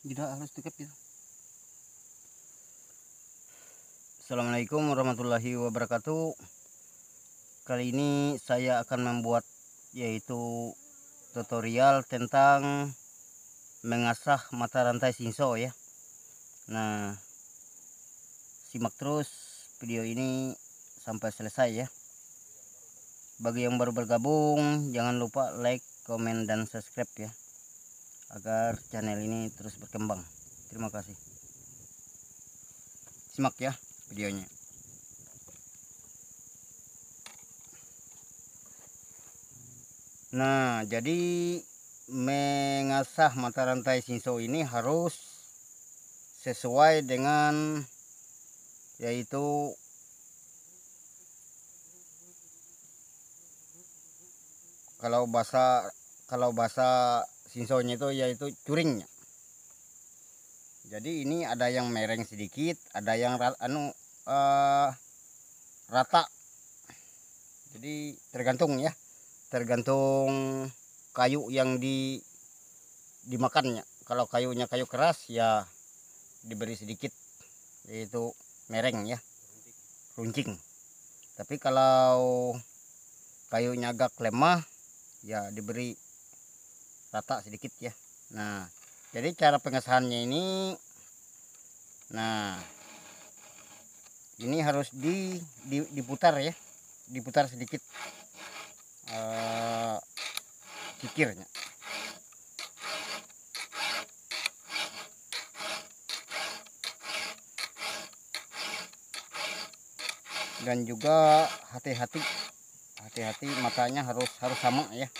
tidak harus tekep ya Assalamualaikum warahmatullahi wabarakatuh kali ini saya akan membuat yaitu tutorial tentang mengasah mata rantai sinso ya nah simak terus video ini sampai selesai ya bagi yang baru bergabung jangan lupa like komen dan subscribe ya agar channel ini terus berkembang terima kasih simak ya videonya nah jadi mengasah mata rantai sinso ini harus sesuai dengan yaitu kalau bahasa kalau bahasa sinsonya itu yaitu curingnya jadi ini ada yang mereng sedikit ada yang anu uh, rata jadi tergantung ya tergantung kayu yang di dimakannya kalau kayunya kayu keras ya diberi sedikit yaitu mereng ya runcing tapi kalau kayunya agak lemah ya diberi rata sedikit ya nah jadi cara pengesahannya ini nah ini harus di, di diputar ya diputar sedikit uh, eh, kikirnya dan juga hati-hati hati-hati matanya harus harus sama ya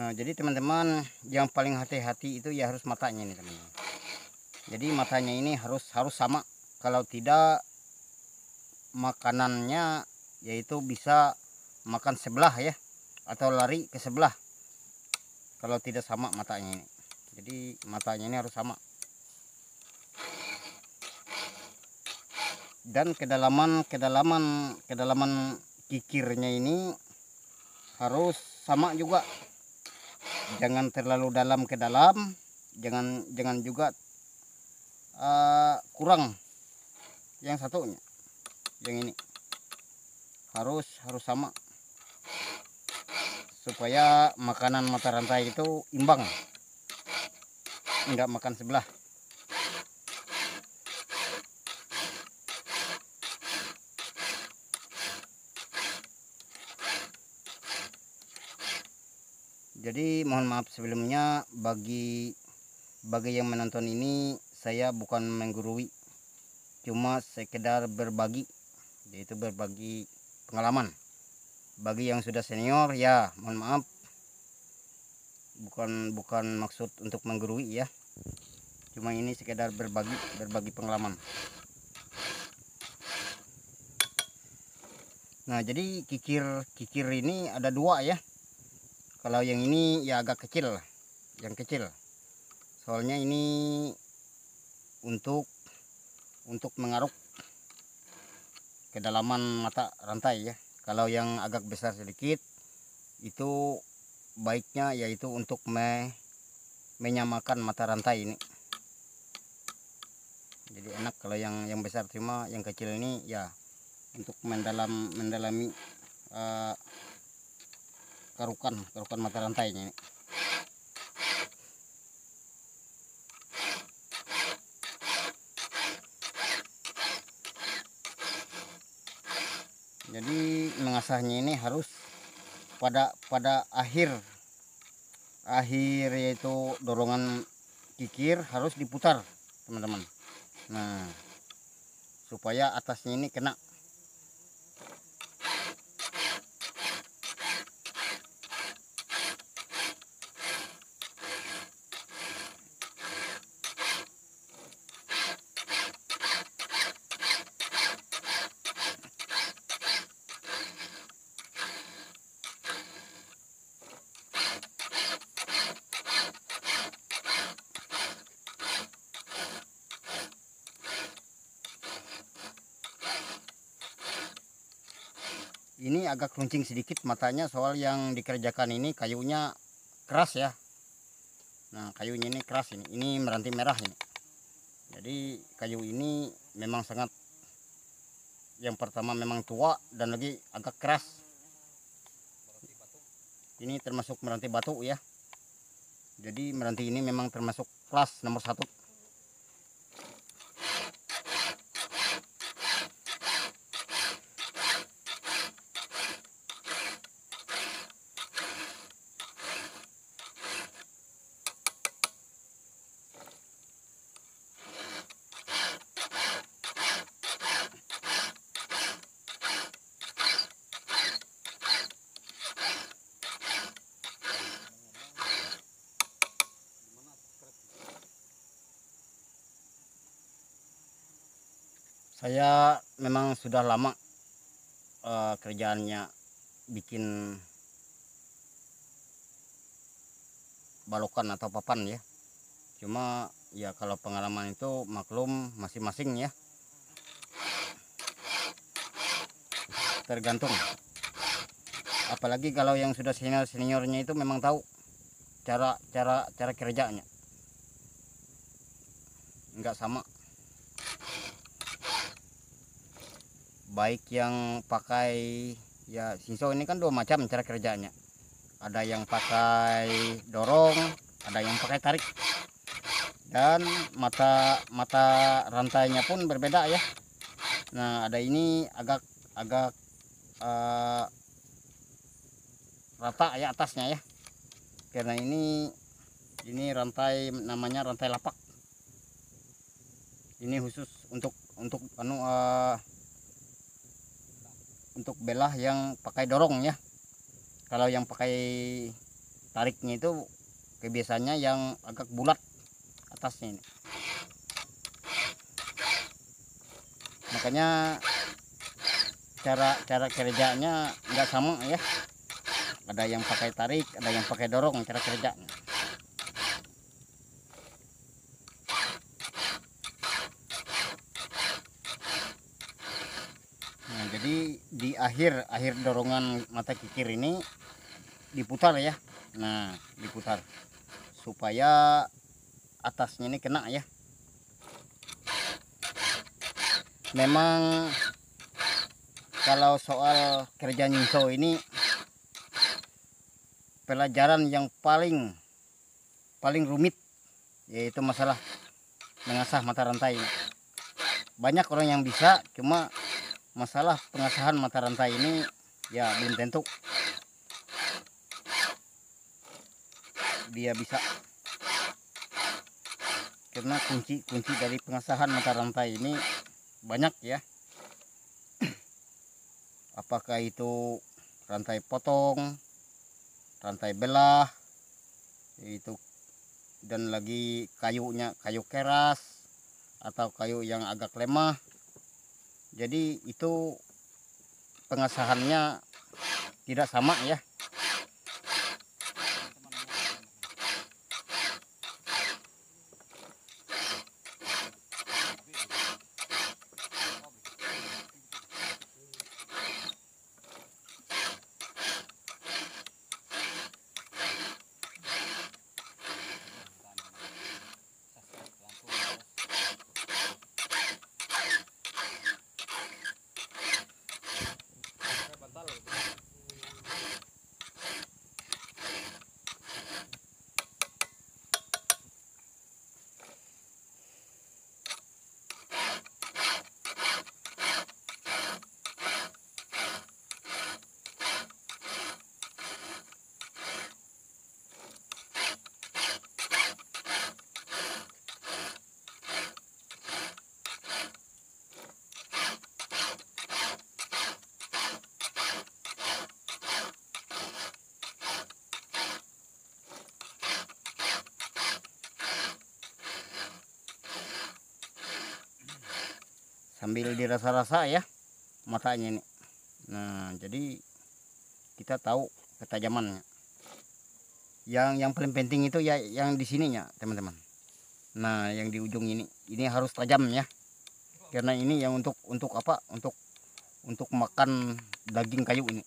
Nah, jadi teman-teman yang paling hati-hati itu ya harus matanya ini, teman-teman. Jadi matanya ini harus harus sama. Kalau tidak makanannya yaitu bisa makan sebelah ya atau lari ke sebelah. Kalau tidak sama matanya ini. Jadi matanya ini harus sama. Dan kedalaman kedalaman kedalaman kikirnya ini harus sama juga jangan terlalu dalam ke dalam jangan jangan juga uh, kurang yang satunya yang ini harus harus sama supaya makanan mata rantai itu imbang enggak makan sebelah jadi mohon maaf sebelumnya bagi bagi yang menonton ini saya bukan menggurui cuma sekedar berbagi yaitu berbagi pengalaman bagi yang sudah senior ya mohon maaf bukan bukan maksud untuk menggurui ya cuma ini sekedar berbagi berbagi pengalaman nah jadi kikir kikir ini ada dua ya kalau yang ini ya agak kecil yang kecil soalnya ini untuk untuk mengaruk kedalaman mata rantai ya kalau yang agak besar sedikit itu baiknya yaitu untuk me menyamakan mata rantai ini jadi enak kalau yang yang besar cuma yang kecil ini ya untuk mendalam mendalami uh, kerukan kerukan mata rantainya ini. jadi mengasahnya ini harus pada pada akhir akhir yaitu dorongan kikir harus diputar teman-teman nah supaya atasnya ini kena agak runcing sedikit matanya soal yang dikerjakan ini kayunya keras ya nah kayunya ini keras ini ini meranti merah ini jadi kayu ini memang sangat yang pertama memang tua dan lagi agak keras ini termasuk meranti batu ya jadi meranti ini memang termasuk kelas nomor satu saya memang sudah lama uh, kerjaannya bikin balokan atau papan ya cuma ya kalau pengalaman itu maklum masing-masing ya tergantung apalagi kalau yang sudah senior seniornya itu memang tahu cara cara cara kerjanya nggak sama baik yang pakai ya siso ini kan dua macam cara kerjanya ada yang pakai dorong ada yang pakai tarik dan mata mata rantainya pun berbeda ya nah ada ini agak agak uh, rata ya atasnya ya karena ini ini rantai namanya rantai lapak ini khusus untuk untuk anu uh, untuk belah yang pakai dorong ya kalau yang pakai tariknya itu kebiasaannya yang agak bulat atasnya ini makanya cara cara kerjanya nggak sama ya ada yang pakai tarik ada yang pakai dorong cara kerjanya di akhir akhir dorongan mata kikir ini diputar ya nah diputar supaya atasnya ini kena ya memang kalau soal kerja nyinso ini pelajaran yang paling paling rumit yaitu masalah mengasah mata rantai banyak orang yang bisa cuma masalah pengasahan mata rantai ini ya belum tentu dia bisa karena kunci-kunci dari pengasahan mata rantai ini banyak ya apakah itu rantai potong rantai belah itu dan lagi kayunya kayu keras atau kayu yang agak lemah jadi itu pengasahannya tidak sama ya sambil dirasa-rasa ya matanya ini nah jadi kita tahu ketajamannya yang yang paling penting itu ya yang di sininya teman-teman nah yang di ujung ini ini harus tajam ya karena ini yang untuk untuk apa untuk untuk makan daging kayu ini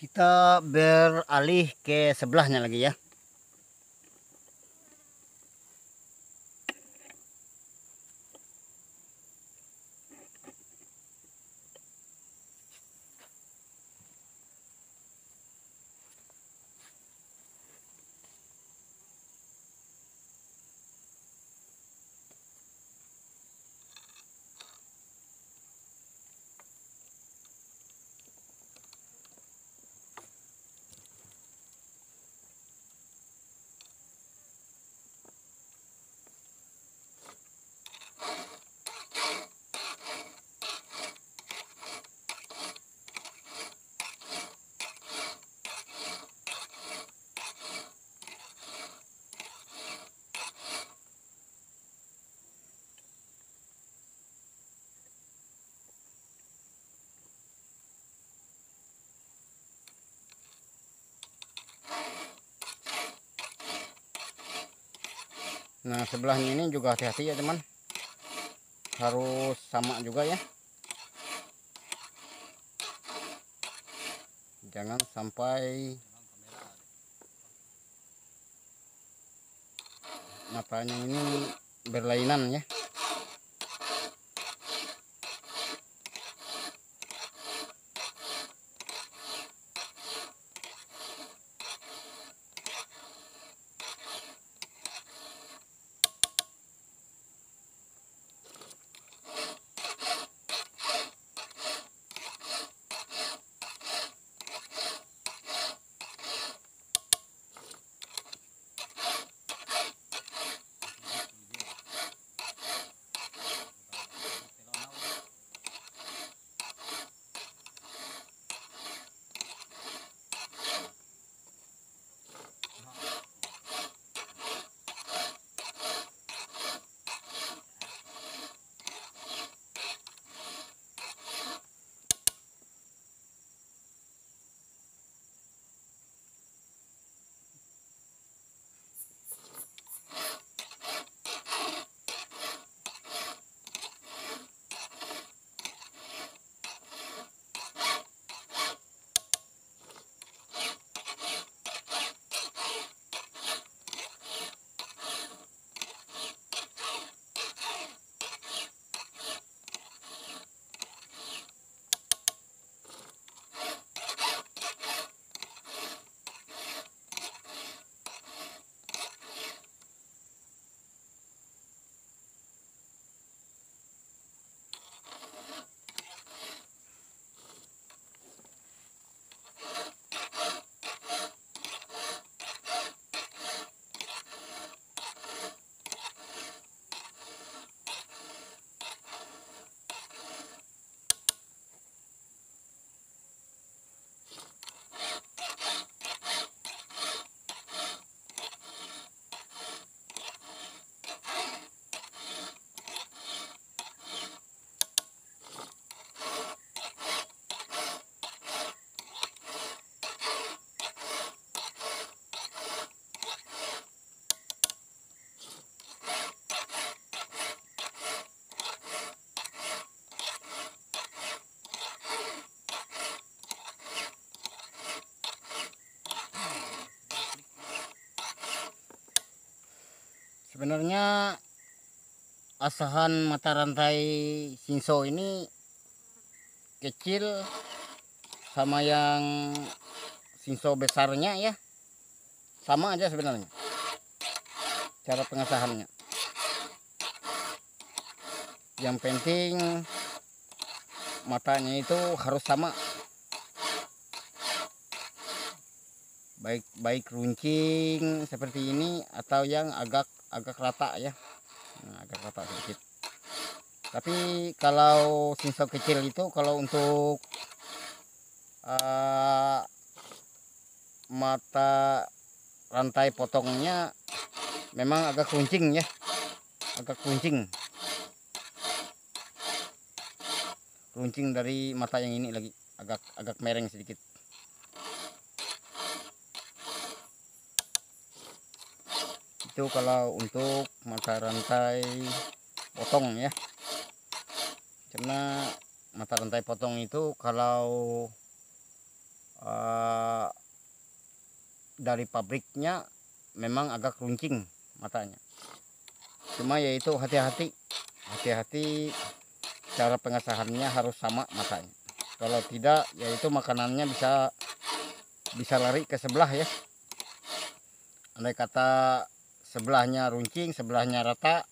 kita beralih ke sebelahnya lagi ya nah sebelahnya ini juga hati-hati ya teman harus sama juga ya jangan sampai matanya ini berlainan ya sebenarnya asahan mata rantai sinso ini kecil sama yang sinso besarnya ya sama aja sebenarnya cara pengasahannya yang penting matanya itu harus sama baik baik runcing seperti ini atau yang agak agak rata ya nah, agak rata sedikit tapi kalau sinsau kecil itu kalau untuk uh, mata rantai potongnya memang agak runcing ya agak runcing runcing dari mata yang ini lagi agak agak mereng sedikit itu kalau untuk mata rantai potong ya karena mata rantai potong itu kalau uh, dari pabriknya memang agak runcing matanya cuma yaitu hati-hati hati-hati cara pengasahannya harus sama matanya kalau tidak yaitu makanannya bisa bisa lari ke sebelah ya andai kata sebelahnya runcing sebelahnya rata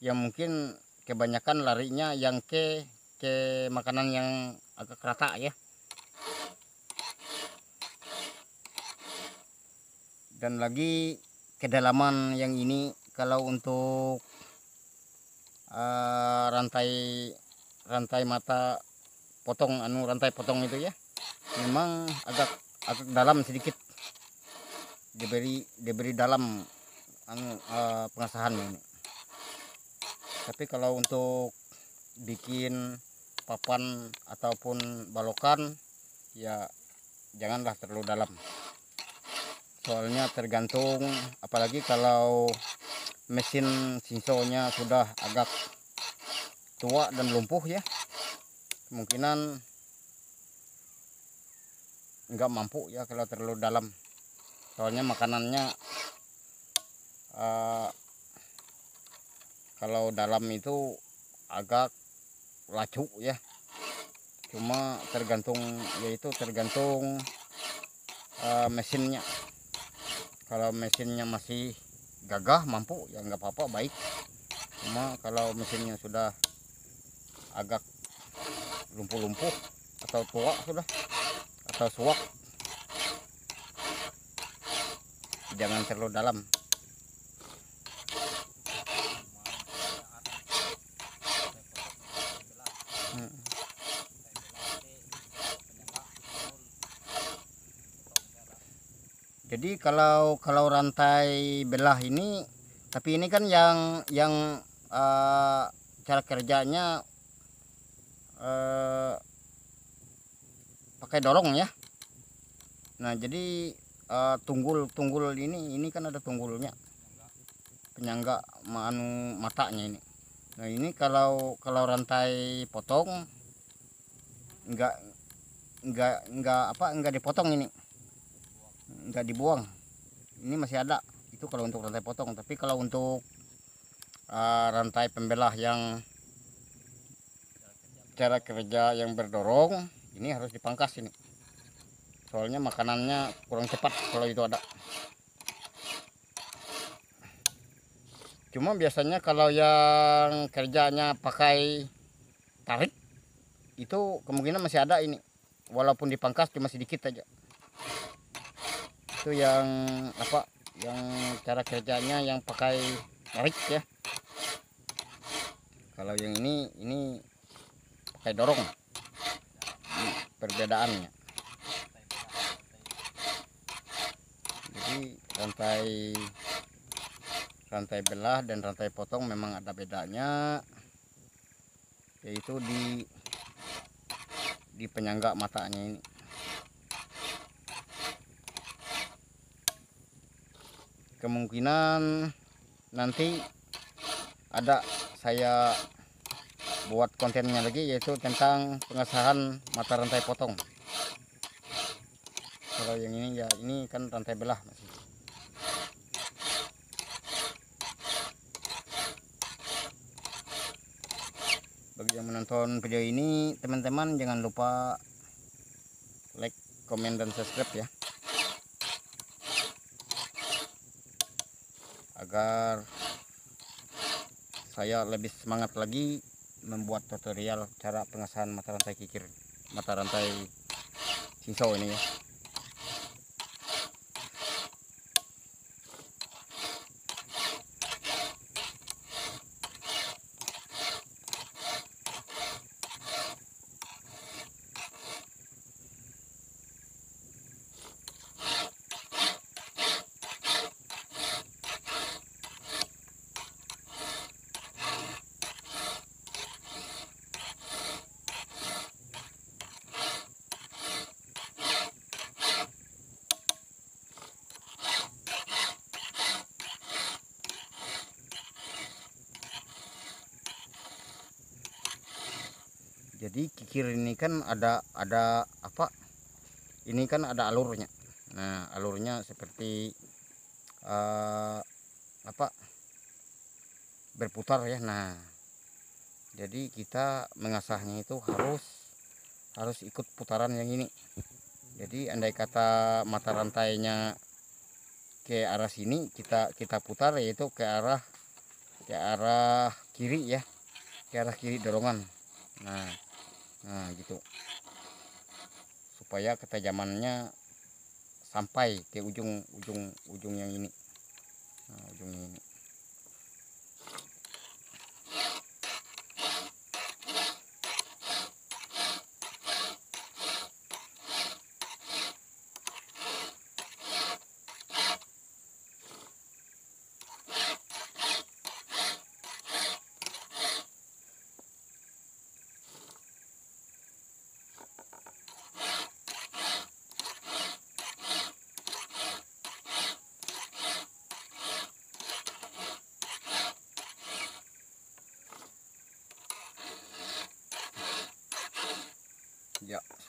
yang mungkin kebanyakan larinya yang ke ke makanan yang agak rata ya dan lagi kedalaman yang ini kalau untuk uh, rantai rantai mata potong anu rantai potong itu ya memang agak agak dalam sedikit diberi diberi dalam anu, uh, pengesahan ini tapi kalau untuk bikin papan ataupun balokan ya janganlah terlalu dalam soalnya tergantung apalagi kalau mesin sinsonya sudah agak tua dan lumpuh ya kemungkinan nggak mampu ya kalau terlalu dalam soalnya makanannya uh, kalau dalam itu agak lacu ya cuma tergantung yaitu tergantung uh, mesinnya kalau mesinnya masih gagah mampu ya nggak apa-apa baik cuma kalau mesinnya sudah agak lumpuh-lumpuh atau tua sudah atau suak jangan terlalu dalam jadi kalau kalau rantai belah ini tapi ini kan yang yang uh, cara kerjanya uh, pakai dorong ya nah jadi uh, tunggul tunggul ini ini kan ada tunggulnya penyangga manu matanya ini nah ini kalau kalau rantai potong enggak enggak enggak apa enggak dipotong ini nggak dibuang ini masih ada itu kalau untuk rantai potong tapi kalau untuk uh, rantai pembelah yang cara kerja yang berdorong ini harus dipangkas ini soalnya makanannya kurang cepat kalau itu ada cuma biasanya kalau yang kerjanya pakai tarik itu kemungkinan masih ada ini walaupun dipangkas cuma sedikit aja itu yang apa yang cara kerjanya yang pakai narik ya kalau yang ini ini pakai dorong ini perbedaannya jadi rantai rantai belah dan rantai potong memang ada bedanya yaitu di di penyangga matanya ini kemungkinan nanti ada saya buat kontennya lagi yaitu tentang pengesahan mata rantai potong kalau yang ini ya ini kan rantai belah masih bagi yang menonton video ini teman-teman jangan lupa like komen dan subscribe ya agar saya lebih semangat lagi membuat tutorial cara pengasahan mata rantai kikir mata rantai singsaw ini ya jadi kikir ini kan ada ada apa ini kan ada alurnya nah alurnya seperti uh, apa berputar ya nah jadi kita mengasahnya itu harus harus ikut putaran yang ini jadi andai kata mata rantainya ke arah sini kita kita putar yaitu ke arah ke arah kiri ya ke arah kiri dorongan nah nah gitu supaya ketajamannya sampai ke ujung ujung ujung yang ini nah, ujung ini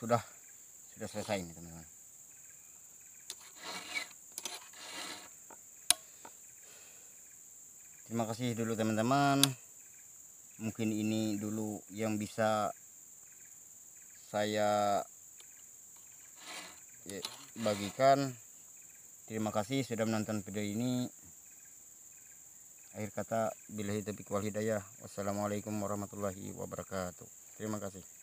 sudah sudah selesai ini teman-teman terima kasih dulu teman-teman mungkin ini dulu yang bisa saya ya, bagikan terima kasih sudah menonton video ini akhir kata bila di wal hidayah wassalamualaikum warahmatullahi wabarakatuh terima kasih